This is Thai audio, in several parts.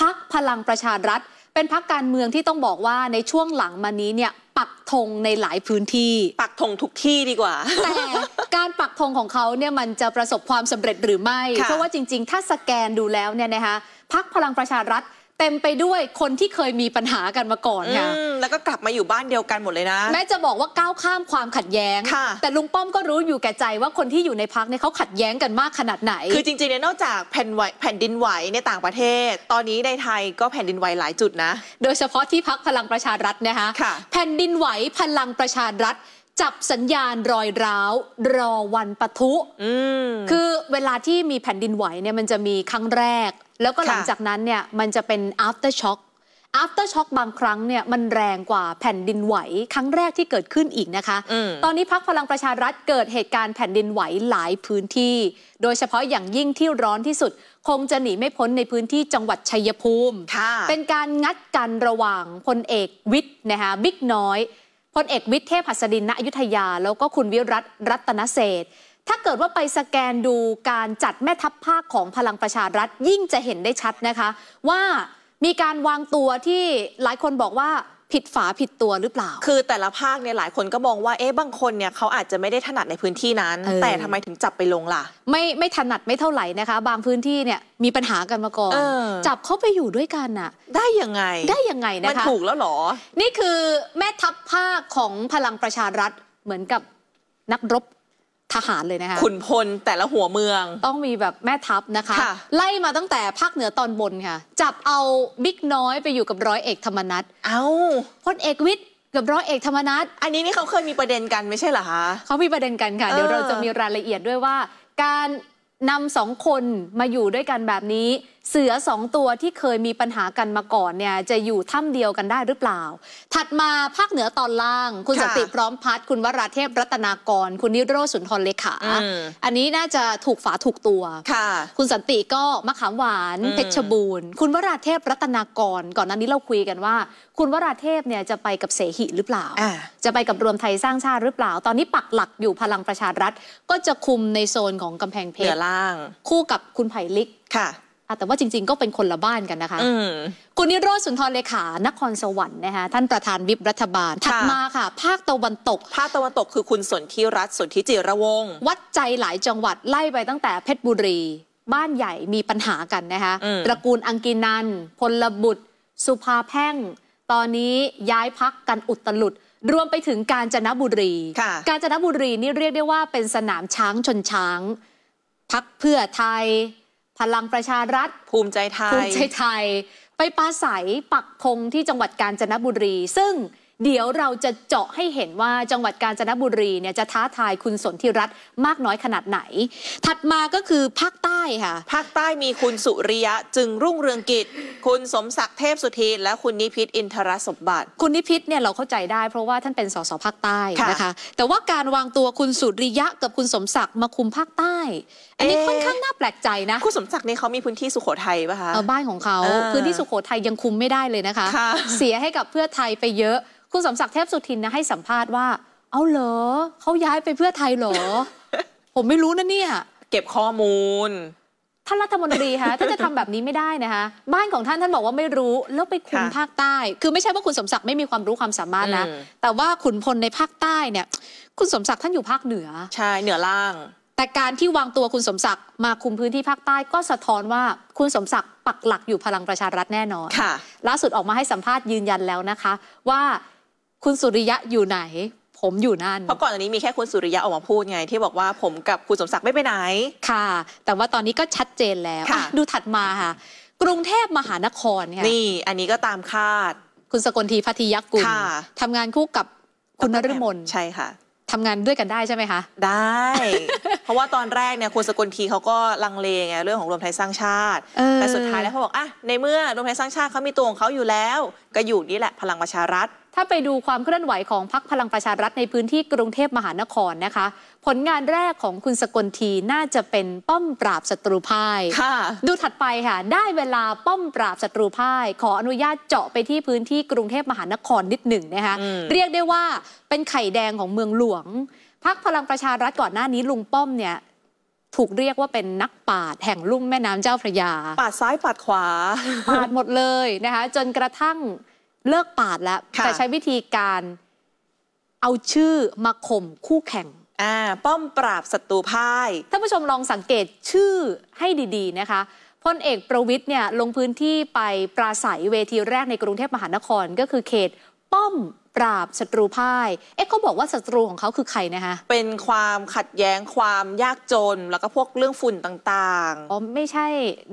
พักพลังประชารัฐเป็นพักการเมืองที่ต้องบอกว่าในช่วงหลังมานี้เนี่ยปักธงในหลายพื้นที่ ปักธงทุกที่ดีกว่า แต่การปักธงของเขาเนี่ยมันจะประสบความสำเร็จหรือไม่ เพราะว่าจริงๆ ถ้าสแกนดูแล้วเนี่ยนะคะพักพลังประชารัฐเต็มไปด้วยคนที่เคยมีปัญหากันมาก่อนค่ะแล้วก็กลับมาอยู่บ้านเดียวกันหมดเลยนะ แม้จะบอกว่าก้าวข้ามความขัดแย้ง แต่ลุงป้อมก็รู้อยู่แก่ใจว่าคนที่อยู่ในพักเนี่ยเขาขัดแย้งกันมากขนาดไหน คือจริงๆเนี่ยนอกจากแผ่นไหวแผ่นดินไหวในต่างประเทศ ตอนนี้ในไทยก็แผ่นดินไหวหลายจุดนะโดยเฉพาะที่พักพลังประชารัฐนะคะคะแผ่นดินไหวพลังประชารัฐ จับสัญญาณรอยร้าวรอวันปะทุคือเวลาที่มีแผ่นดินไหวเนี่ยมันจะมีครั้งแรกแล้วก็หลังจากนั้นเนี่ย มันจะเป็น after shock after shock บางครั้งเนี่ย มันแรงกว่าแผ่นดินไหว ครั้งแรกที่เกิดขึ้นอีกนะคะอตอนนี้พักพลังประชารัฐเกิดเหตุการณ์แผ่นดินไหวหลายพื้นที่ โดยเฉพาะอย่างยิ่งที่ร้อนที่สุดคงจะหนีไม่พ้นในพื้นที่จังหวัดชัยภูมิ เป็นการงัดกันระหว่างพลเอกวิทย์นะคะบิ๊กน้อยพลเอกวิทย์เทพหัสดินณอยุธยาแล้วก็คุณวิรัตรัตนเศษถ้าเกิดว่าไปสแกนดูการจัดแม่ทัพภาคของพลังประชารัฐยิ่งจะเห็นได้ชัดนะคะ ว่ามีการวางตัวที่หลายคนบอกว่าผิดฝาผิดตัวหรือเปล่า คือแต่ละภาคเนี่ยหลายคนก็มองว่าเอ๊ะบางคนเนี่ยเขาอาจจะไม่ได้ถนัดในพื้นที่นั้นแต่ทำไมถึงจับไปลงล่ะไม่ไม่ถนัดไม่เท่าไหร่นะคะ บางพื้นที่เนี่ยมีปัญหากันมาก่อนออจับเขาไปอยู่ด้วยกันน่ะได้ยังไงได้ยังไงนะคะมันถูกแล้วหรอ นี่คือแม่ทัพภาคของพลังประชารัฐเหมือนกับนักรบทหารเลยนะคะขุนพลแต่ละหัวเมืองต้องมีแบบแม่ทัพนะคะ ไล่มาตั้งแต่ภาคเหนือตอนบนค่ะจับเอาบิ๊กน้อยไปอยู่กับร้อยเอกธรรมนัฐเอาพลเอกวิทย์กับร้อยเอกธรรมนัฐอันนี้นี่เขาเคยมีประเด็นกันไม่ใช่เหรอคะเขามีประเด็นกันค่ะ เดี๋ยวเราจะมีรายละเอียดด้วยว่า การนำสองคนมาอยู่ด้วยกันแบบนี้เสือสองตัวที่เคยมีปัญหากันมาก่อนเนี่ยจะอยู่ถ้ำเดียวกันได้หรือเปล่า ถัดมาภาคเหนือตอนล่าง คุณสติพร้อมพัฒคุณวราเทพรัตนากร คุณนิโรสุนทรเลขา อันนี้น่าจะถูกฝาถูกตัวค่ะ คุณสันติก็มะขามหวานเพชรบูรณ์คุณวราเทพรัตนากร ก่อนหน้านี้เราคุยกันว่า คุณวราเทพเนี่ยจะไปกับเสหิหรือเปล่าจะไปกับรวมไทยสร้างชาติหรือเปล่า ตอนนี้ปักหลักอยู่พลังประชารัฐ ก็จะคุมในโซนของกำแพงเพชรล่างคู่กับคุณไผ่ลิกค่ะแต่ว่าจริง ๆ ก็เป็นคนละบ้านกันนะคะคุณนิโรธสุนทรเลขา นครสวรรค์นะคะท่านประธานวิปรัฐบาลถัดมาค่ะ ภาคตะวันตก ภาคตะวันตกคือคุณสนธิรัตน์สนธิจิรวงศ์วัดใจหลายจังหวัดไล่ไปตั้งแต่เพชรบุรีบ้านใหญ่มีปัญหากันนะคะตระกูลอังกินันพลบุตร สุภาแพ่ง ตอนนี้ย้ายพักกันอุตลุดรวมไปถึงกาญจนบุรีกาญจนบุรีนี่เรียกได้ว่าเป็นสนามช้างชนช้างพักเพื่อไทยพลังประชารัฐภูมิใจไทยภูมิใจไทย ไปปาศัยปักธงที่จังหวัดกาญจนบุรีซึ่งเดี๋ยวเราจะเจาะให้เห็นว่าจังหวัดกาญจนบุรีเนี่ยจะท้าทายคุณสนธิรัตน์มากน้อยขนาดไหน ถัดมาก็คือ ภาคใต้ค่ะ ภาคใต้มีคุณสุริยะ จึงรุ่งเรืองกิจ คุณสมศักดิ์เทพสุธีนและคุณนิพิษอินทรสมบัติ คุณนิพิษเนี่ยเราเข้าใจได้ เพราะว่าท่านเป็นสสภาคใต้นะคะ แต่ว่าการวางตัวคุณสุริยะกับคุณสมศักดิ์มาคุมภาคใต้ อันนี้ค่อนข้างน่าแปลกใจนะ คุณสมศักดิ์นี่เขามีพื้นที่สุโขทัยป่ะคะบ้านของเขา พื้นที่สุโขทัยยังคุมไม่ได้เลยนะคะ เสียให้กับเพื่อไทยไปเยอะคุณสมศักดิ์เทพสุทินนะให้สัมภาษณ์ว่า เอาเหรอเขาย้ายไปเพื่อไทยเหรอผมไม่รู้นะเนี่ย เก็บข้อมูลท่านรัฐมนตรีคะท่านจะทำแบบนี้ไม่ได้นะคะบ้านของท่านท่านบอกว่าไม่รู้ แล้วไปคุมภาคใต้ คือไม่ใช่ว่าคุณสมศักดิ์ไม่มีความรู้ความสามารถนะ แต่ว่าขุนพลในภาคใต้เนี่ยคุณสมศักดิ์ท่านอยู่ภาคเหนือใช่เหนือล่าง แต่การที่วางตัวคุณสมศักดิ์มาคุมพื้นที่ภาคใต้ ก็สะท้อนว่าคุณสมศักดิ์ปักหลักอยู่พลังประชารัฐแน่นอนล่าสุดออกมาให้สัมภาษณ์ยืนยันแล้วนะคะ ว่าคุณสุริยะอยู่ไหน ผมอยู่นั่น เพราะก่อนอันนี้มีแค่คุณสุริยะออกมาพูดไงที่บอกว่าผมกับคุณสมศักดิ์ไม่ไปไหน ค่ะ แต่ว่าตอนนี้ก็ชัดเจนแล้วดูถัดมาค่ะ กรุงเทพมหานคร่นี่ อันนี้ก็ตามคาด คุณสกลทีพัทยกุลทำงานคู่กับคุณนฤมลใช่ค่ะทำงานด้วยกันได้ใช่ไหมคะ ได้ เพราะว่าตอนแรกเนี่ยคุณสกลทีเขาก็ลังเลไงเรื่องของรวมไทยสร้างชาติแต่สุดท้ายแล้วเขาบอกอ่ะในเมื่อรวมไทยสร้างชาติเขามีตัวของเขาอยู่แล้ว ก็อยู่นี่แหละ พลังประชารัฐถ้าไปดูความเคลื่อนไหวของพักพลังประชารัฐในพื้นที่กรุงเทพมหานครนะคะ ผลงานแรกของคุณสกลทีน่าจะเป็นป้อมปราบศัตรูพ่ายดูถัดไปค่ะได้เวลาป้อมปราบศัตรูพ่าย ขออนุญาตเจาะไปที่พื้นที่กรุงเทพมหานครนิดหนึ่งนะคะเรียกได้ว่าเป็นไข่แดงของเมืองหลวงพักพลังประชารัฐก่อนหน้านี้ลุงป้อมเนี่ยถูกเรียกว่าเป็นนักปาดแห่งลุ่มแม่น้ำเจ้าพระยาปาดซ้ายปาดขวาปาดหมดเลยนะคะจนกระทั่งเลิกปาดแล้ว แต่ใช้วิธีการเอาชื่อ มาข่มคู่แข่งอ่า ป้อมปราบศัตรูพ่ายท่านผู้ชมลองสังเกตชื่อให้ดี ๆ นะคะพลเอกประวิทย์เนี่ย ลงพื้นที่ไปปราศัยเวทีแรกในกรุงเทพมหานครก็คือเขตป้อมปราบศัตรูพ่าย เอ๊ะเขาบอกว่าศัตรูของเขาคือใครนะคะเป็นความขัดแย้งความยากจนแล้วก็พวกเรื่องฝุ่นต่างๆ อ๋อไม่ใช่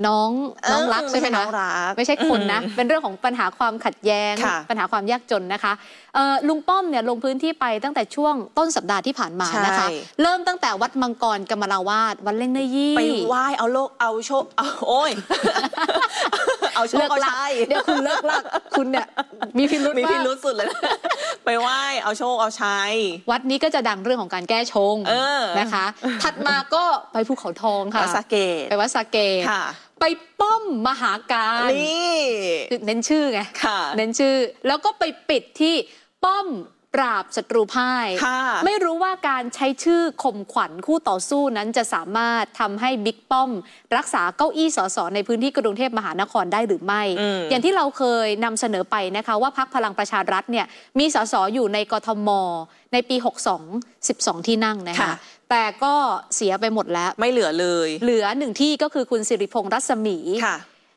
น้องน้องรักใช่ไหมคะ ไม่ใช่คนนะ เป็นเรื่องของปัญหาความขัดแย้งปัญหาความยากจนนะคะ ลุงป้อมเนี่ยลงพื้นที่ไปตั้งแต่ช่วงต้นสัปดาห์ที่ผ่านมานะคะ เริ่มตั้งแต่วัดมังกรกรมราวาสวัดเล่งเนยี่ไปไหว้เอาโลกเอาโชคเอาโอ้ยเอาโชคเอาชัยเดี๋ยวคุณเลิกลักคุณเนี่ยมีพิรุธมีพิรุธสุดเลยไปไหว้เอาโชคเอาชัยวัดนี้ก็จะดังเรื่องของการแก้ชงนะคะ ถัดมาก็ไปภูเขาทองค่ะวัดสะเกต ไปวัดสะเกตไปป้อมมหาการนี่ เน้นชื่อไงเน้นชื่อ แล้วก็ไปปิดที่ป้อมปราบศัตรูพ่ายไม่รู้ว่าการใช้ชื่อข่มขวัญคู่ต่อสู้นั้นจะสามารถทำให้บิ๊กป้อมรักษาเก้าอี้สสในพื้นที่กรุงเทพมหานครได้หรือไม่ อย่างที่เราเคยนำเสนอไปนะคะ ว่าพักพลังประชารัฐเนี่ยมีสสอยู่ในกทมในปี 62 12 ที่นั่งนะคะแต่ก็เสียไปหมดแล้ว ไม่เหลือเลย เหลือหนึ่งที่ก็คือคุณสิริพงษ์รัศมีค่ะ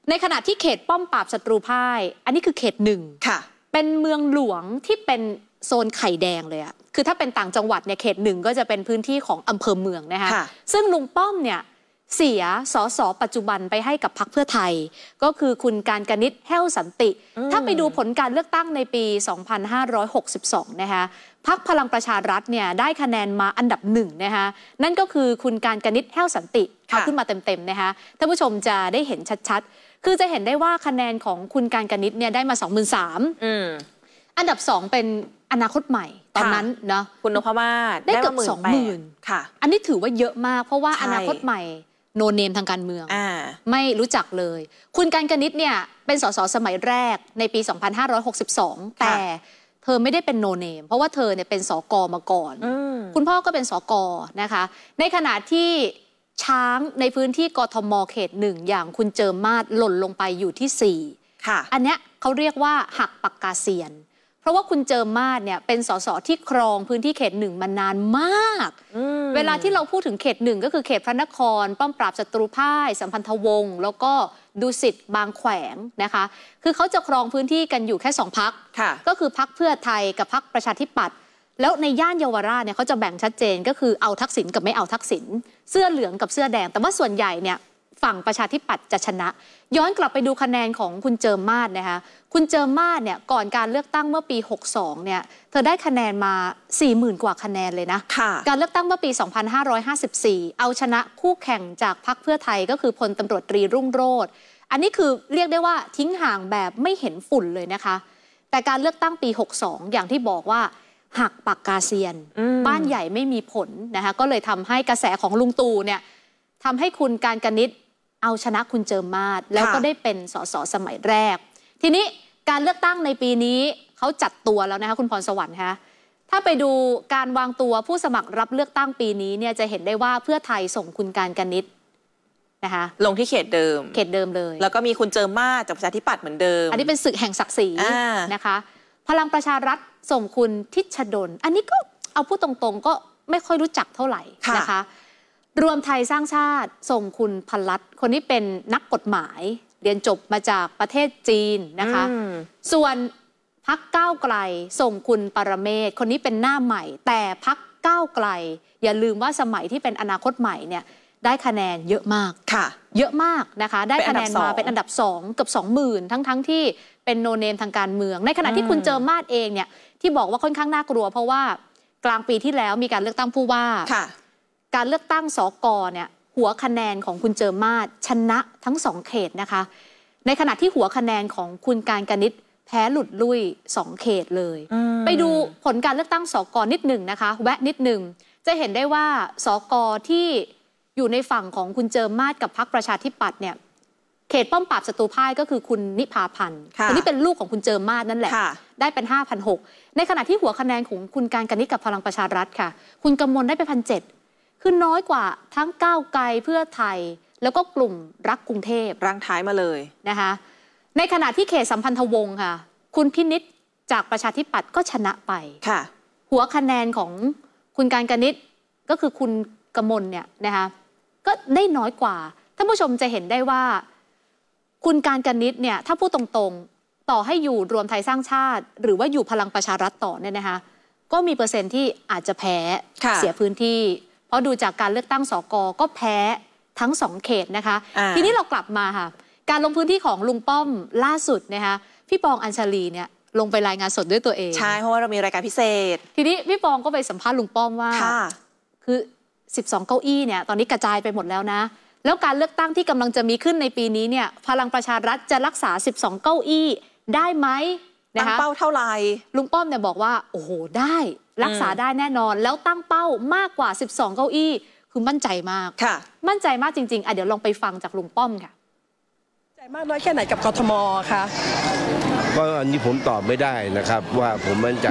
ในขณะที่เขตป้อมปราบศัตรูพ่ายอันนี้คือเขตหนึ่งค่ะ เป็นเมืองหลวงที่เป็นโซนไข่แดงเลยอะคือถ้าเป็นต่างจังหวัดเนี่ยเขตหนึ่งก็จะเป็นพื้นที่ของอำเภอเมืองนะคะะซึ่งลุงป้อมเนี่ย เสียสอสอปัจจุบันไปให้กับพรรคเพื่อไทย ก็คือคุณการกนิษฐ์แห้วสันติ ถ้าไปดูผลการเลือกตั้งในปี 2562 นะคะพรรคพลังประชารัฐเนี่ยได้คะแนนมาอันดับหนึ่งนะคะนั่นก็คือคุณการกนิษฐ์แห้วสันติเขาขึ้นมาเต็มๆนะคะท่านผู้ชมจะได้เห็นชัดๆ คือจะเห็นได้ว่าคะแนนของคุณการกนิษฐ์เนี่ยได้มา23,000อันดับสองเป็นอนาคตใหม่ ตอนนั้นเนาะคุณนพมาศได้เกือบสองหมื่นค่ะ อันนี้ถือว่าเยอะมากเพราะว่าอนาคตใหม่ โนเนมทางการเมืองอไม่รู้จักเลย คุณการกนิตเนี่ยเป็นสสสมัยแรกในปี 2562 แต่เธอไม่ได้เป็นโนเนม เพราะว่าเธอเนี่ยเป็นสกมาก่อนอคุณพ่อก็เป็นสกนะคะในขณะที่ช้างในพื้นที่กทมเขตหนึ่งอย่างคุณเจิมมาศหล่นลงไปอยู่ที่4ค่ะ อันเนี้ยเขาเรียกว่าหักปากกาเซียนเพราะว่าคุณเจอมาศเนี่ยเป็นสสที่ครองพื้นที่เขตหนึ่งมานานมาก เวลาที่เราพูดถึงเขตหนึ่งก็คือเขตพระนคร ป้อมปราบศัตรูพ่าย สัมพันธวงศ์แล้วก็ดุสิตบางแขวงนะคะ คือเขาจะครองพื้นที่กันอยู่แค่สองพัก ก็คือพักเพื่อไทยกับพักประชาธิปัตย์แล้วในย่านเยาวราชเนี่ยเขาจะแบ่งชัดเจนก็คือเอาทักษิณกับไม่เอาทักษิณเสื้อเหลืองกับเสื้อแดงแต่ว่าส่วนใหญ่เนี่ยฝั่งประชาธิปัตย์จะชนะ ย้อนกลับไปดูคะแนนของคุณเจอมมาศนะคะคุณเจอมมาศเนี่ยก่อนการเลือกตั้งเมื่อปี 62เนี่ยเธอได้คะแนนมา40,000กว่าคะแนนเลยนะะการเลือกตั้งเมื่อปี 2554 เอาชนะคู่แข่งจากพรรคเพื่อไทยก็คือพลตำรวจตรีรุ่งโรธอันนี้คือเรียกได้ว่าทิ้งห่างแบบไม่เห็นฝุ่นเลยนะคะ แต่การเลือกตั้งปี 62 อย่างที่บอกว่าหักปากกาเซียนบ้านใหญ่ไม่มีผลนะคะก็เลยทำให้กระแสของลุงตู่เนี่ยทำให้คุณการกนิษเอาชนะคุณเจิมมาศแล้วก็ได้เป็นสสสมัยแรก ทีนี้การเลือกตั้งในปีนี้ เขาจัดตัวแล้วนะคะคุณพรสวรรค์คะถ้าไปดูการวางตัวผู้สมัครรับเลือกตั้งปีนี้ เนี่ยจะเห็นได้ว่าเพื่อไทยส่งคุณการกนิษนะคะ ลงที่เขตเดิม เขตเดิมเลยแล้วก็มีคุณเจิมมาจากประชาธิปัตย์เหมือนเดิม อันนี้เป็นศึกแห่งศักดิ์ศรีนะคะพลังประชารัฐส่งคุณทิชดลอันนี้ก็เอาพูดตรงๆ ก็ไม่ค่อยรู้จักเท่าไหร่นะคะรวมไทยสร้างชาติส่งคุณพันลัตคนนี้เป็นนักกฎหมาย เรียนจบมาจากประเทศจีนนะคะ ส่วนพักก้าวไกลส่งคุณปรเมศคนนี้เป็นหน้าใหม่ แต่พักก้าวไกล อย่าลืมว่าสมัยที่เป็นอนาคตใหม่เนี่ยได้คะแนนเยอะมากค่ะ เยอะมากนะคะ ได้คะแนนมาเป็นอันดับสองเกือบสองหมื่นทั้งทั้งที่เป็นโนเนมทางการเมือง ในขณะที่คุณเจอมาดเองเนี่ยที่บอกว่าค่อนข้างน่ากลัวเพราะว่ากลางปีที่แล้วมีการเลือกตั้งผู้ว่าการเลือกตั้งสอกอเนี่ยหัวคะแนนของคุณเจอมาศชนะทั้งสองเขตนะคะ ในขณะที่หัวคะแนนของคุณการกนิษแพ้หลุดลุยสองเขตเลย ไปดูผลการเลือกตั้งสอกอนิดหนึ่งนะคะ แวะนิดหนึ่งจะเห็นได้ว่าสอกอที่อยู่ในฝั่งของคุณเจอมาศกับพรรคประชาธิปัตย์เนี่ย เขตป้อมปราบศัตรูพ่ายก็คือคุณนิพาพันธ์คนนี้เป็นลูกของคุณเจอมาศนั่นแหละได้เป็น5 0 0ในขณะที่หัวคะแนนของคุณการกนิษกับพลังประชารัฐค่ะคุณกำมลได้ไปพันเจ็คือน้อยกว่าทั้งก้าวไกลเพื่อไทย แล้วก็กลุ่มรักกรุงเทพรังท้ายมาเลยนะคะในขณะที่เขตสัมพันธวงศ์ค่ะคุณพินิษจากประชาธิปัตย์ก็ชนะไปค่ะหัวคะแนนของคุณการกนิษก็คือคุณกมลเนี่ยนะคะก็ได้น้อยกว่าท่านผู้ชมจะเห็นได้ว่าคุณการกนิษเนี่ยถ้าพูดตรงๆต่อให้อยู่รวมไทยสร้างชาติ หรือว่าอยู่พลังประชารัฐต่อเนี่ยนะคะก็มีเปอร์เซ็นต์ที่อาจจะแพ้เสียพื้นที่เพราะดูจากการเลือกตั้งสกก็แพ้ทั้งสองเขตนะคะ ทีนี้เรากลับมาค่ะ การลงพื้นที่ของลุงป้อมล่าสุดนะคะพี่ปองอัญชลีเนี่ยลงไปรายงานสดด้วยตัวเองใช่ เพราะว่าเรามีรายการพิเศษ ทีนี้พี่ปองก็ไปสัมภาษณ์ลุงป้อมว่า คือ 12 เก้าอี้เนี่ยตอนนี้กระจายไปหมดแล้วนะ แล้วการเลือกตั้งที่กำลังจะมีขึ้นในปีนี้เนี่ยพลังประชารัฐจะรักษา 12 เก้าอี้ได้ไหมนะคะตั้งเป้าเท่าไหร่ลุงป้อมเนี่ยบอกว่า โอ้โหได้รักษาได้แน่นอนแล้วตั้งเป้ามากกว่า 12 เก้าอี้ คือมั่นใจมากค่ะ มั่นใจมากจริง ๆอ่ะเดี๋ยวลองไปฟังจากลุงป้อมค่ะใจมากน้อยแค่ไหนกับกทมคะก็อันนี้ผมตอบไม่ได้นะครับ ว่าผมมั่นใจ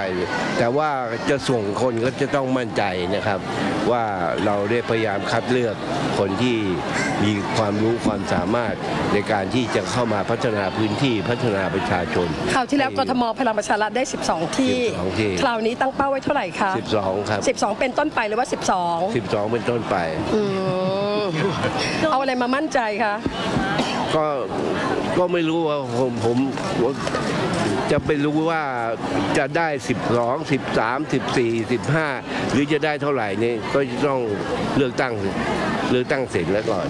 แต่ว่าจะส่งคนก็จะต้องมั่นใจนะครับ ว่าเราได้พยายามคัดเลือกคนที่มีความรู้ความสามารถในการที่จะเข้ามาพัฒนาพื้นที่พัฒนาประชาชนคราวที่แล้วกทมพลังประชารัฐได้ 12 ที่12 ที่ คราวนี้ตั้งเป้าไว้เท่าไหร่คะ 12 ครับ 12 เป็นต้นไปหรือว่า 12 12 เป็นต้นไปอเอาอะไรมามั่นใจคะก็ก็ไม่รู้ว่าผมผมจะไปรู้ว่าจะได้12 13 14 15 หรือจะได้เท่าไหร่นี่ก็ต้องเลือกตั้งเลือกตั้งเสร็จแล้วก่อน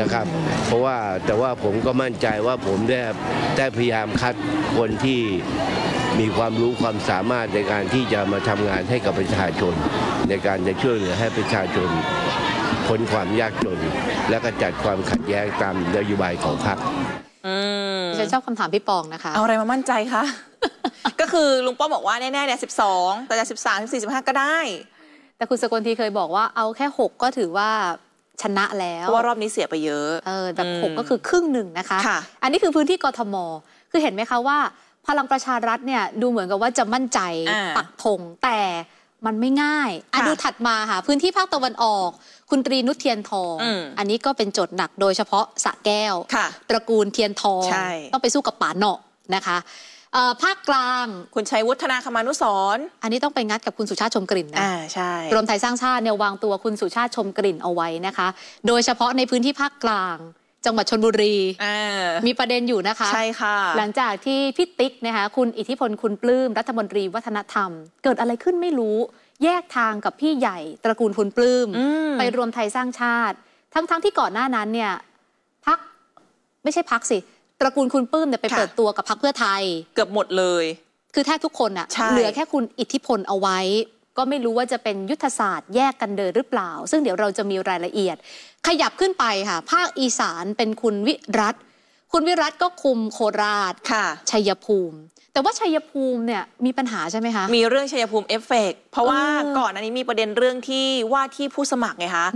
นะครับ เพราะว่าแต่ว่าผมก็มั่นใจว่าผมได้ได้พยายามคัดคนที่มีความรู้ความสามารถในการที่จะมาทำงานให้กับประชาชนในการจะช่วยเหลือให้ประชาชนพ้นความยากจนและกระจัดความขัดแย้งตามนโยบายของพรรคอฉันชอบคำถามพี่ปองนะคะเอาอะไรมามั่นใจคะ ก็คือ ลุงป้อมบอกว่าแน่ๆเนี่ยสิบสองแต่จะสิบสามสิบสี่สิบห้าก็ได้ แต่คุณสกลทีเคยบอกว่าเอาแค่หกก็ถือว่าชนะแล้วเพราะว่ารอบนี้เสียไปเยอะ เออ แต่หกก็คือครึ่งหนึ่งนะคะ อันนี้คือพื้นที่กทมคือเห็นไหมคะว่า พลังประชารัฐเนี่ย ดูเหมือนกับว่าจะมั่นใจ ปักธงแต่มันไม่ง่าย อ่ะดูถัดมาค่ะ พื้นที่ภาคตะวันออก คุณตรีนุชเทียนทอง อันนี้ก็เป็นโจทย์หนักโดยเฉพาะสะแก้ว ค่ะ ตระกูลเทียนทอง ต้องไปสู้กับป่าเนาะนะคะ ภาคกลาง คุณชัยวุฒนาคมานุสรอันนี้ต้องไปงัดกับคุณสุชาติชมกลิ่นนะอ่าใช่รวมไทยสร้างชาติเนี่ยวางตัวคุณสุชาติชมกลิ่นเอาไว้นะคะ โดยเฉพาะในพื้นที่ภาคกลางจังหวัดชนบุรีมีประเด็นอยู่นะคะ ใช่ค่ะ หลังจากที่พี่ติ๊กนะคะคุณอิทธิพลคุณปลื้มรัฐมนตรีวัฒนธรรม เกิดอะไรขึ้นไม่รู้แยกทางกับพี่ใหญ่ ตระกูลคุณปลื้มมไปรวมไทยสร้างชาติ ทั้งๆทที่ก่อนหน้านั้นเนี่ยพักไม่ใช่พักสิ ตระกูลคุณปลื้มเนี่ยไปเปิดตัวกับพักเพื่อไทยเกือบหมดเลย คือแทบทุกคนอะเหลือแค่คุณอิทธิพลเอาไว้ ก็ไม่รู้ว่าจะเป็นยุทธศาสตร์แยกกันเดินหรือเปล่า ซึ่งเดี๋ยวเราจะมีรายละเอียดขยับขึ้นไปค่ะภาคอีสานเป็นคุณวิรัตคุณวิรัตก็คุมโคราชค่ะชัยภูมิ แต่ว่าชัยภูมิเนี่ยมีปัญหาใช่ไหมคะ มีเรื่องชัยภูมิเอฟเฟกเพราะว่า ก่อนอันนี้มีประเด็นเรื่องที่ ว่าที่ผู้สมัครไงคะ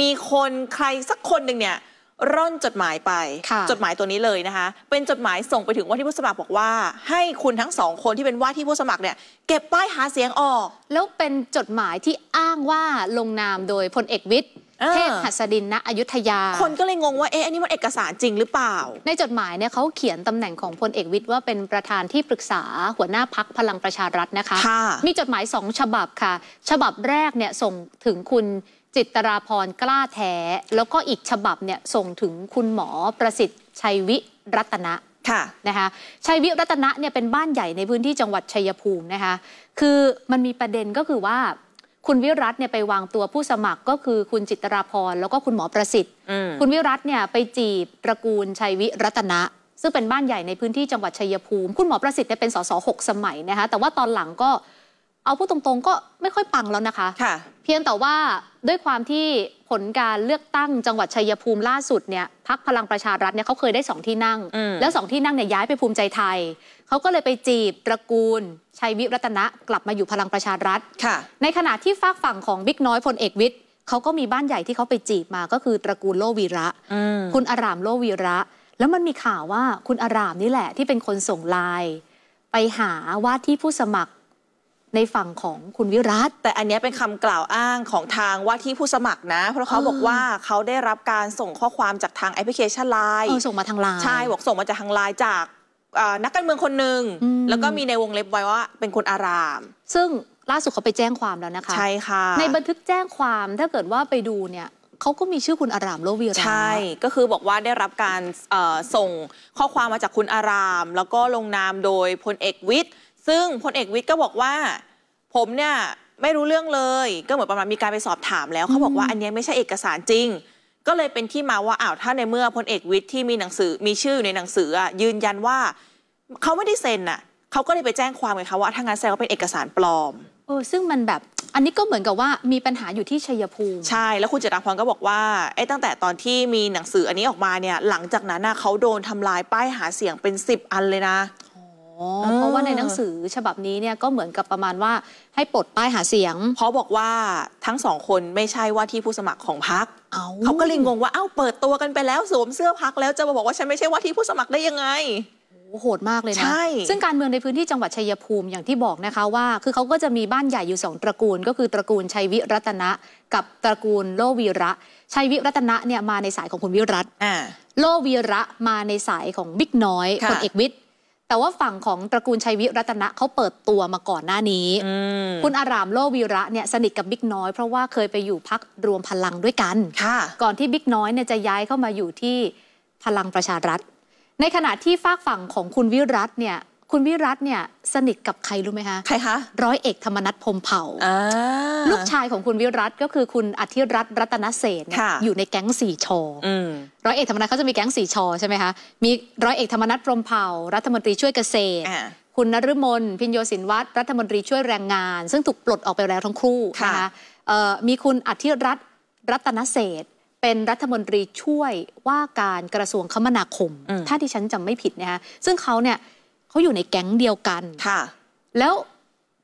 มีคนใครสักคนหนึ่งเนี่ยร่อนจดหมายไป จดหมายตัวนี้เลยนะคะเป็นจดหมายส่งไปถึงว่าที่ผู้สมัครบอกว่า ให้คุณทั้งสองคนที่เป็นว่าที่ผู้สมัครเนี่ยเก็บป้ายหาเสียงออก แล้วเป็นจดหมายที่อ้างว่าลงนามโดยพลเอกวิทย์เทพหัสดินณอยุธยาคนก็เลยงงว่าเอ๊ะอันนี้มันเอกสารจริงหรือเปล่า ในจดหมายเนี่ยเขาเขียนตำแหน่งของพลเอกวิทย์ ว่าเป็นประธานที่ปรึกษาหัวหน้าพักพลังประชารัฐนะคะ มีจดหมายสองฉบับค่ะ ฉบับแรกเนี่ยส่งถึงคุณจิตราพรกล้าแท้ แล้วก็อีกฉบับเนี่ยส่งถึงคุณหมอประสิทธิ์ชัยวิรัตนะค่ะนะคะชัยวิรัตนะเนี่ยเป็นบ้านใหญ่ในพื้นที่จังหวัดชัยภูมินะคะคือมันมีประเด็นก็คือว่าคุณวิรัตเนี่ยไปวางตัวผู้สมัครก็คือคุณจิตราพรแล้วก็คุณหมอประสิทธิ์ คุณวิรัตเนี่ยไปจีบตระกูลชัยวิรัตนะ ซึ่งเป็นบ้านใหญ่ในพื้นที่จังหวัดชัยภูมิคุณหมอประสิทธิ์เนี่ยเป็นสสหกสมัยนะคะแต่ว่าตอนหลังก็เอาผู้ตรงๆก็ไม่ค่อยปังแล้วนะคะเพียงแต่ว่าด้วยความที่ผลการเลือกตั้งจังหวัดชัยภูมิล่าสุดเนี่ยพักพลังประชารัฐเนี่ยเขาเคยได้สองที่นั่งแล้วสองที่นั่งเนี่ยย้ายไปภูมิใจไทยเขาก็เลยไปจีบตระกูลชัยวิรัตนะกลับมาอยู่พลังประชารัฐค่ะ ในขณะที่ฝากฝั่งของบิ๊กน้อยพลเอกวิทย์เขาก็มีบ้านใหญ่ที่เขาไปจีบมาก็คือตระกูลโลวีระคุณอารามโลวีระ แล้วมันมีข่าวว่าคุณอารามนี่แหละ ที่เป็นคนส่งไลน์ไปหาว่าที่ผู้สมัคร ในฝั่งของคุณวิรัต แต่อันนี้เป็นคำกล่าวอ้างของทางว่าที่ผู้สมัครนะเพราะเขาบอกว่าเขาได้รับการส่งข้อความจากทางแอปพลิเคชันไลน์ส่งมาทางไลน์ใช่บอกส่งมาจากทางไลน์จากนักการเมืองคนหนึ่งแล้วก็มีในวงเล็บไว้ว่าเป็นคนอาราม ซึ่งล่าสุดเขาไปแจ้งความแล้วนะคะใช่ค่ะในบันทึกแจ้งความถ้าเกิดว่าไปดูเนี่ยเขาก็มีชื่อคุณอารามโลวีรัใช่ก็คือบอกว่าได้รับการส่งข้อความมาจากคุณอาราม แล้วก็ลงนามโดยพลเอกวิทย์ซึ่งพลเอกวิทย์ก็บอกว่า ผมเนี่ยไม่รู้เรื่องเลย ก็เหมือนประมาณมีการไปสอบถามแล้วเขาบอกว่าอันนี้ไม่ใช่เอกสารจริงก็เลยเป็นที่มาว่าอ้าวถ้าในเมื่อพลเอกวิทย์ที่มีหนังสือมีชื่ออยู่ในหนังสืออะยืนยันว่าเขาไม่ได้เซ็นอ่ะเขาก็เลยไปแจ้งความไงคะว่าถ้างั้นแสดงว่าเป็นเอกสารปลอมเออซึ่งมันแบบอันนี้ก็เหมือนกับว่ามีปัญหาอยู่ที่ชัยภูมิใช่แล้วคุณจตาพรก็บอกว่าไอ้ตั้งแต่ตอนที่มีหนังสืออันนี้ออกมาเนี่ย หลังจากนั้นเขาโดนทำลายป้ายหาเสียงเป็น10อันเลยนะเพราะว่าในหนังสือฉบับนี้เนี่ยก็เหมือนกับประมาณว่าให้ปลดป้ายหาเสียง เพราะบอกว่าทั้งสองคนไม่ใช่ว่าที่ผู้สมัครของพรรคเขาก็เลยงงว่าเอ้าเปิดตัวกันไปแล้วสวมเสื้อพักแล้วจะมาบอกว่าฉันไม่ใช่ว่าที่ผู้สมัครได้ยังไงโหดมากเลยนะใช่ซึ่งการเมืองในพื้นที่จังหวัดชัยภูมิอย่างที่บอกนะคะว่า คือเขาก็จะมีบ้านใหญ่อยู่ 2 ตระกูล ก็คือตระกูลชัยวิรัตนะกับตระกูลโลวีระชัยวิรัตนะเนี่ยมาในสายของคุณวิรัตโลวีระมาในสายของบิ๊กน้อยคนเอกวิทย์แต่ว่าฝั่งของตระกูลชัยวิรัตนะเขาเปิดตัวมาก่อนหน้านี้คุณอารามโลวีระเนี่ยสนิทกับบิ๊กน้อยเพราะว่าเคยไปอยู่พักรวมพลังด้วยกันก่อนที่บิ๊กน้อยเนี่ยจะย้ายเข้ามาอยู่ที่พลังประชารัฐ ในขณะที่ฝากฝั่งของคุณวิรัตเนี่ยคุณวิรัตเนี่ย สนิทกับใครรู้ไหมคะใครคะร้อยเอกธรรมนัฐพมเผ่า ลูกชายของคุณวิรัตก็คือคุณอธิรัตรัตนเศษอยู่ในแก๊งสี่ชอร้อยเอกธรรมนัฐเขาจะมีแก๊งสี่ชอใช่ไหมคะมีร้อยเอกธรรมนัฐพรมเผ่า รัฐมนตรีช่วยเกษตร คุณนรุมนพิญโยสินวัตรรัฐมนตรีช่วยแรงงานซึ่งถูกปลดออกไปแล้วทั้งคู่นะคะมีคุณอธิรัตรัตนเศษเป็นรัฐมนตรีช่วยว่าการกระทรวงคมนาคมถ้าที่ฉันจำไม่ผิดนะคะซึ่งเขาเนี่ยเขาอยู่ในแก๊งเดียวกันค่ะแล้ว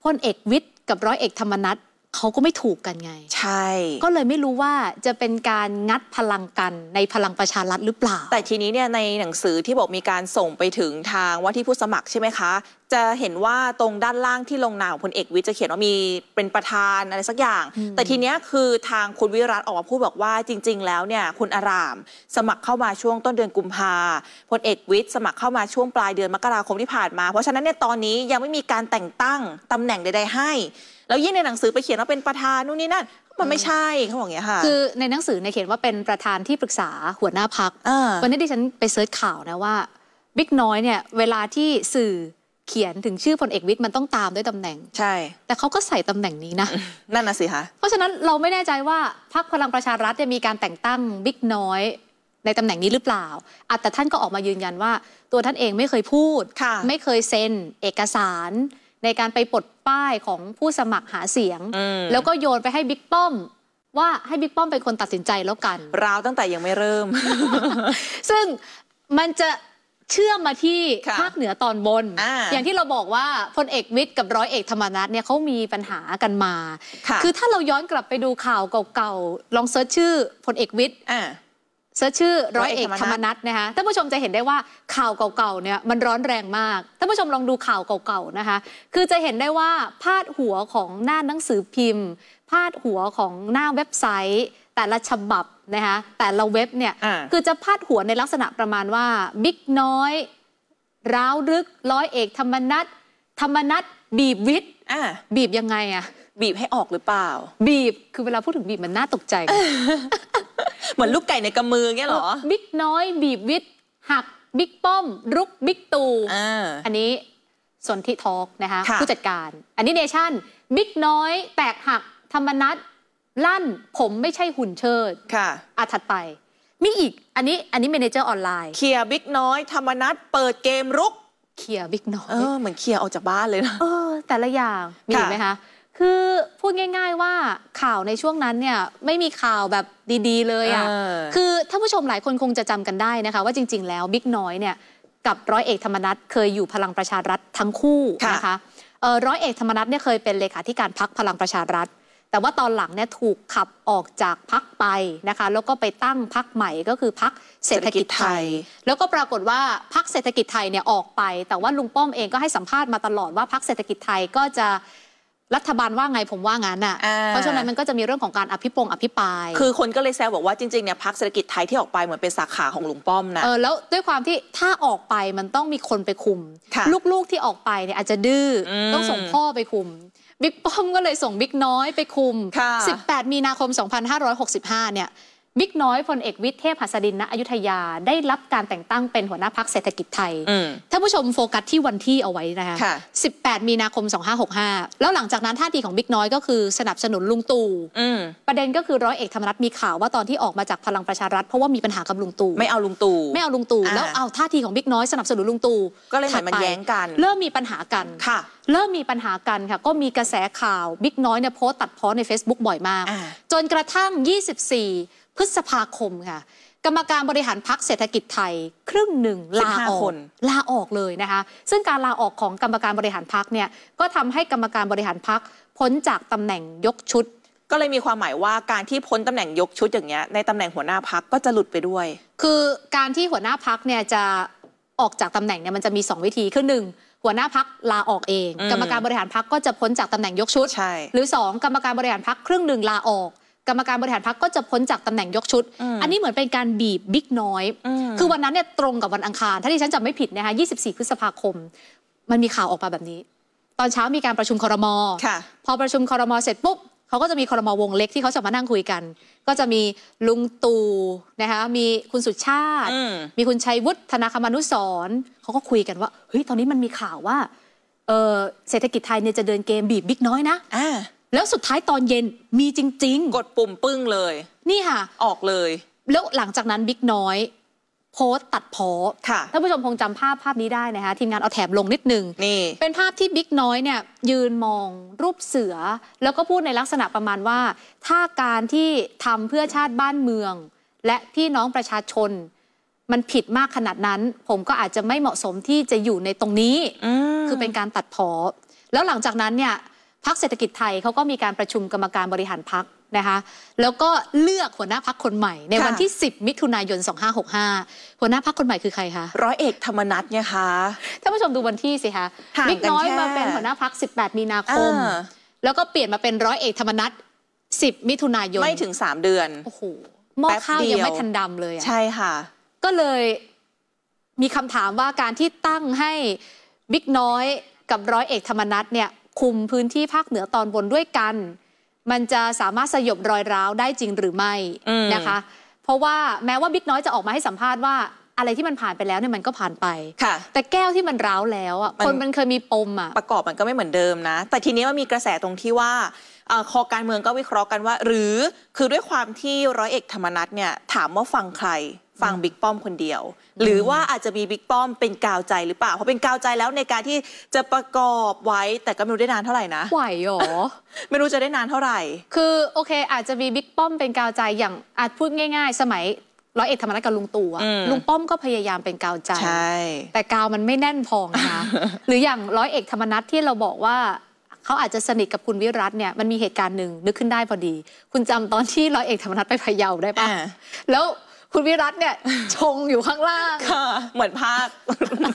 พลเอกวิทย์กับร้อยเอกธรรมนัฐเขาก็ไม่ถูกกันไง ใช่ ก็เลยไม่รู้ว่าจะเป็นการงัดพลังกันในพลังประชารัฐหรือเปล่า แต่ทีนี้เนี่ยในหนังสือที่บอกมีการส่งไปถึงทางว่าที่ผู้สมัครใช่ไหมคะ จะเห็นว่าตรงด้านล่างที่ลงนามของพลเอกวิทย์จะเขียนว่ามีเป็นประธานอะไรสักอย่าง แต่ทีเนี้ยคือทางคุณวิรัตออกมาพูดบอกว่าจริง ๆ แล้วเนี่ยคุณอารามสมัครเข้ามาช่วงต้นเดือนกุมภาพลเอกวิทย์สมัครเข้ามาช่วงปลายเดือนมกราคมที่ผ่านมา เพราะฉะนั้นเนี่ยตอนนี้ยังไม่มีการแต่งตั้งตำแหน่งใดๆให้แล้วยิ่งในหนังสือไปเขียนว่าเป็นประธานนู่นนี่นั่นมันไม่ใช่เขาบอกอย่างนี้ค่ะคือในหนังสือในเขียนว่าเป็นประธานที่ปรึกษาหัวหน้าพักวันนี้ดิฉันไปเสิร์ชข่าวนะว่าบิ๊กน้อยเนี่ยเวลาที่สื่อเขียนถึงชื่อพลเอกวิทย์มันต้องตามด้วยตำแหน่ง ใช่ แต่เขาก็ใส่ตำแหน่งนี้นะนั่นน่ะสิคะเพราะฉะนั้นเราไม่แน่ใจว่าพักพลังประชารัฐจะมีการแต่งตั้งบิ๊กน้อยในตำแหน่งนี้หรือเปล่าอแต่ท่านก็ออกมายืนยันว่า ตัวท่านเองไม่เคยพูดไม่เคยเซ็นเอกสารในการไปปลดป้ายของผู้สมัครหาเสียง แล้วก็โยนไปให้บิ๊กป้อมว่าให้บิ๊กป้อมเป็นคนตัดสินใจแล้วกัน ราวตั้งแต่ยังไม่เริ่ม ซึ่งมันจะเชื่อมมาที่ภาคเหนือตอนบนออย่างที่เราบอกว่าพลเอกมิตรกับร้อยเอกธรรมนัฐเนี่ยเขามีปัญหากันมาคคือถ้าเราย้อนกลับไปดูข่าวเก่าๆลองเซิร์ชชื่อพลเอกวิทย์เสื้อชื่อร้อยเอกธรรมนัฐนะคะท่านผู้ชมจะเห็นได้ว่าข่าวเก่าๆเนี่ยมันร้อนแรงมากท่านผู้ชมลองดูข่าวเก่าๆนะคะคือจะเห็นได้ว่าพาดหัวของหน้าหนังสือพิมพ์ พาดหัวของหน้าเว็บไซต์ แต่ละฉบับนะคะแต่ละเว็บเนี่ยคือจะพาดหัวในลักษณะประมาณว่า บิ๊กน้อย ร้าวรึกร้อยเอก ธรรมนัฐธรรมนัฐบีบวิทย์บีบยังไงอะบีบให้ออกหรือเปล่า บีบคือเวลาพูดถึงบีบมันน่าตกใจเหมือนลูกไก่ในกำมือเงี้ยเหรอบิ๊กน้อย บีบวิทย์หักบิ๊กป้อม รุกบิ๊กตูอันนี้สนธิทอกนะคะ ผู้จัดการ อันนี้เนชั่น บิ๊กน้อย แตกหัก ธรรมนัตลั่นผมไม่ใช่หุ่นเชิด ค่ะ อาถัดไป มีอีก อันนี้อันนี้เมนเจอร์ ออนไลน์ เคลียร์บิ๊กน้อย ธรรมนัตเปิดเกมรุกเคลียร์บิ๊กน้อย เออเหมือนเคลียร์ออกจากบ้านเลยนะ เออ แต่ละอย่างมีไหมคะคือพูดง่าย ๆ ว่าข่าวในช่วงนั้นเนี่ยไม่มีข่าวแบบดีๆเลยอ่ะคือท่านผู้ชมหลายคนคงจะจำกันได้นะคะ ว่าจริงๆแล้วบิ๊กน้อยเนี่ยกับร้อยเอกธรรมนัฐเคยอยู่พลังประชารัฐทั้งคู่นะคะร้อยเอกธรรมนัฐเนี่ยเคยเป็นเลขาธิการพักพลังประชารัฐ แต่ว่าตอนหลังเนี่ยถูกขับออกจากพักไปนะคะ แล้วก็ไปตั้งพักใหม่ก็คือพักเศรษฐกิจไทย แล้วก็ปรากฏว่าพักเศรษฐกิจไทยเนี่ยออกไป แต่ว่าลุงป้อมเองก็ให้สัมภาษณ์มาตลอดว่าพักเศรษฐกิจไทยก็จะรัฐบาลว่าไงผมว่างั้นอ่ะเพราะฉะนั้นมันก็จะมีเรื่องของการอภิปรงอภิปราย คือคนก็เลยแซวบอกว่าจริงๆเนี่ยพักเศรษฐกิจไทยที่ออกไปเหมือนเป็นสาขาของลุงป้อมนะเออแล้วด้วยความที่ถ้าออกไปมันต้องมีคนไปคุม ลูกๆที่ออกไปเนี่ยอาจจะดื้อต้องส่งพ่อไปคุมบิ๊กป้อมก็เลยส่งบิ๊กน้อยไปคุม 18 มีนาคม 2565เนี่ยบิ๊กน้อยพลเอกวิทย์เทพหัสดินณอยุธยาได้รับการแต่งตั้งเป็นหัวหน้าพักเศรษฐกิจไทยท่านผู้ชมโฟกัสที่วันที่เอาไว้นะคะ 18 มีนาคม 2565 แล้วหลังจากนั้นท่าทีของบิ๊กน้อยก็คือสนับสนุนลุงตู่ประเด็นก็คือร้อยเอกธรรมนัฐมีข่าวว่าตอนที่ออกมาจากพลังประชารัฐ เพราะว่ามีปัญหากับลุงตู่ไม่เอาลุงตู่ไม่เอาลุงตู่แล้วเอาท่าทีของบิ๊กน้อยสนับสนุนลุงตู่ก็เลยเหมือนมันแย้งกัน เริ่มมีปัญหากันค่ะ เริ่มมีปัญหากันค่ะก็มีกระแสข่าวบิ๊กน้อยเนี่ยโพสต์ตัดพ้อใน Facebook บ่อยมาก จนกระทั่ง 24พฤษภาคมค่ะ กรรมการบริหารพักเศรษฐกิจไทยครึ่งหนึ่ง ลาออกลาออกเลยนะคะ ซึ่งการลาออกของกรรมการบริหารพักเนี่ยก็ทำให้กรรมการบริหารพักพ้นจากตำแหน่งยกชุด ก็เลยมีความหมายว่าการที่พ้นตำแหน่งยกชุดอย่างเงี้ยในตำแหน่งหัวหน้าพักก็จะหลุดไปด้วย คือการที่หัวหน้าพักเนี่ยจะออกจากตำแหน่งเนี่ยมันจะมี 2 วิธีคือหนึ่งหัวหน้าพักลาออกเอง กรรมการบริหารพักก็จะพ้นจากตำแหน่งยกชุดใช่หรือ 2 กรรมการบริหารพักครึ่งหนึ่งลาออกกรรมการบริหารพักก็จะพ้นจากตำแหน่งยกชุด อันนี้เหมือนเป็นการบีบบิ๊กน้อย คือวันนั้นเนี่ยตรงกับวันอังคาร ถ้าที่ฉันจำไม่ผิดนะคะ24พฤษภาคม มันมีข่าวออกมาแบบนี้ ตอนเช้ามีการประชุมคอรมอพอประชุมคอรมอเสร็จปุ๊บเขาก็จะมีคอรมอวงเล็ก ที่เขาจะมานั่งคุยกัน ก็จะมีลุงตู่นะคะ มีคุณสุชาติ มีคุณชัยวุฒิ ธนาคมนุสรเขาก็คุยกันว่า เฮ้ย ตอนนี้มันมีข่าวว่าเศรษฐกิจไทยเนี่ยจะเดินเกมบีบบิ๊กน้อยนะแล้วสุดท้ายตอนเย็นมีจริงๆ กดปุ่มปึ้งเลย นี่ค่ะ ออกเลย แล้วหลังจากนั้นบิ๊กน้อย โพสต์ตัดพอค่ะท่านผู้ชมคงจำภาพภาพนี้ได้นะคะ ทีมงานเอาแถบลงนิดนึงนี่เป็นภาพที่บิ๊กน้อยเนี่ย ยืนมองรูปเสือ แล้วก็พูดในลักษณะประมาณว่า ถ้าการที่ทำเพื่อชาติบ้านเมือง และพี่น้องประชาชน มันผิดมากขนาดนั้น ผมก็อาจจะไม่เหมาะสมที่จะอยู่ในตรงนี้คือเป็นการตัดพอแล้วหลังจากนั้นเนี่ยพักเศรษฐกิจไทยเขาก็มีการประชุมกรรมการบริหารพักนะคะแล้วก็เลือกหัวหน้าพักคนใหม่ในวันที่ 10 มิถุนายน 2565 หัวหน้าพักคนใหม่คือใครคะร้อยเอกธรรมนัฐเนี่ยคะท่านผู้ชมดูวันที่สิคะบิ๊กน้อยมาเป็นหัวหน้าพัก 18 มีนาคม แล้วก็เปลี่ยนมาเป็นร้อยเอก ธรรมนัฐ10 มิถุนายนไม่ถึง 3 เดือนโอ้โหหม้อข้าวยังไม่ทันดำเลยใช่ค่ะก็เลยมีคำถามว่าการที่ตั้งให้บิ๊กน้อยกับร้อยเอกธรรมนัฐเนี่ยคุมพื้นที่ภาคเหนือตอนบนด้วยกัน มันจะสามารถสยบรอยร้าวได้จริงหรือไม่นะคะ เพราะว่าแม้ว่าบิ๊กน้อยจะออกมาให้สัมภาษณ์ว่าอะไรที่มันผ่านไปแล้วเนี่ยมันก็ผ่านไปค่ะ แต่แก้วที่มันร้าวแล้วอ่ะคนมันเคยมีปมอ่ะประกอบมันก็ไม่เหมือนเดิมนะแต่ทีนี้มันมีกระแสตรงที่ว่าคอการเมืองก็วิเคราะห์กันว่า หรือคือด้วยความที่ร้อยเอกธรรมนัฐเนี่ยถามว่าฟังใครฟังบิ๊กป้อมคนเดียว หรือว่าอาจจะมีบิ๊กป้อมเป็นกาวใจหรือเปล่าเพราะเป็นกาวใจแล้วในการที่จะประกอบไว้แต่ก็ไม่รู้ได้นานเท่าไหร่นะไหวหรอไม่รู้จะได้นานเท่าไหร่ คือโอเค อาจจะมีบิ๊กป้อมเป็นกาวใจอย่างอาจพูดง่าย ๆ สมัยร้อยเอกธรรมนัฐกับลุงตู่ลุงป้อมก็พยายามเป็นกาวใจแต่กาวมันไม่แน่นพองนะหรืออย่างร้อยเอกธรรมนัฐที่เราบอกว่าเขาอาจจะสนิทกับคุณวิรัตเนี่ยมันมีเหตุการณ์หนึ่งนึกขึ้นได้พอดี คุณจำตอนที่ร้อยเอกธรรมนัฐไปพะเยาได้ปะแล้วคุณวิรัตเนี่ยชงอยู่ข้างล่างค่ะ เหมือนภาค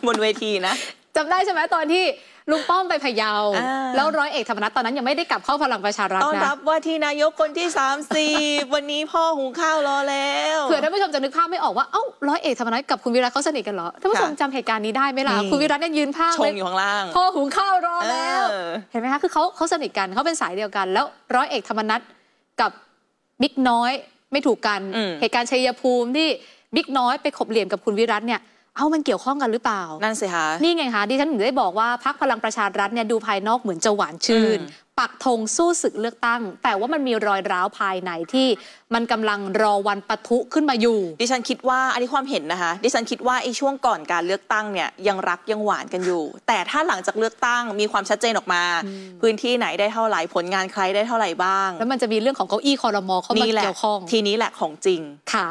บนเวทีนะจำได้ใช่ไหมตอนที่ลุงป้อมไปพะเยาแล้วร้อยเอกธรรมนัฐตอนนั้น ยังไม่ได้กลับเข้าพลังประชารัฐต้อนรับว่าที่นายกคนที่30วันนี้พ่อหุงข้าวรอแล้วเผื่อท่านผู้ชมจะนึกภาพไม่ออก ว่าเอ้าร้อยเอกธรรมนัฐกับคุณวิรัตเขาสนิทกันเหรอท่านผู้ชมจำเหตุการณ์นี้ได้ไหมล่ะคุณวิรัตเนี่ยยืนภาพชงอยู่ข้างล่าง พ่อหุงข้าวรอแล้ว เห็นไหมคะคือเขาเขาสนิทกันเขาเป็นสายเดียวกันแล้วร้อยเอกธรรมนัฐกับบิ๊กน้อยไม่ถูกกัน เหตุการณ์ชัยภูมิที่บิ๊กน้อยไปขบเหลี่ยมกับคุณวิรัตเนี่ย เอามันเกี่ยวข้องกันหรือเปล่านั่นสิคะนี่ไงคะดิฉันถึงได้บอกว่าพักพลังประชารัฐเนี่ย ดูภายนอกเหมือนจะหวานชื่นปักธงสู้ศึกเลือกตั้ง แต่ว่ามันมีรอยร้าวภายในที่มันกำลังรอวันปะทุขึ้นมาอยู่ ดิฉันคิดว่าอันนี้ความเห็นนะคะ ดิฉันคิดว่าไอ้ช่วงก่อนการเลือกตั้งเนี่ยยังรักยังหวานกันอยู่ แต่ถ้าหลังจากเลือกตั้งมีความชัดเจนออกมา พื้นที่ไหนได้เท่าไหร่ผลงานใครได้เท่าไหร่บ้าง แล้วมันจะมีเรื่องของเก้าอี้คอรมอเข้ามาเกี่ยวข้องทีนี้แหละของจริงค่ะ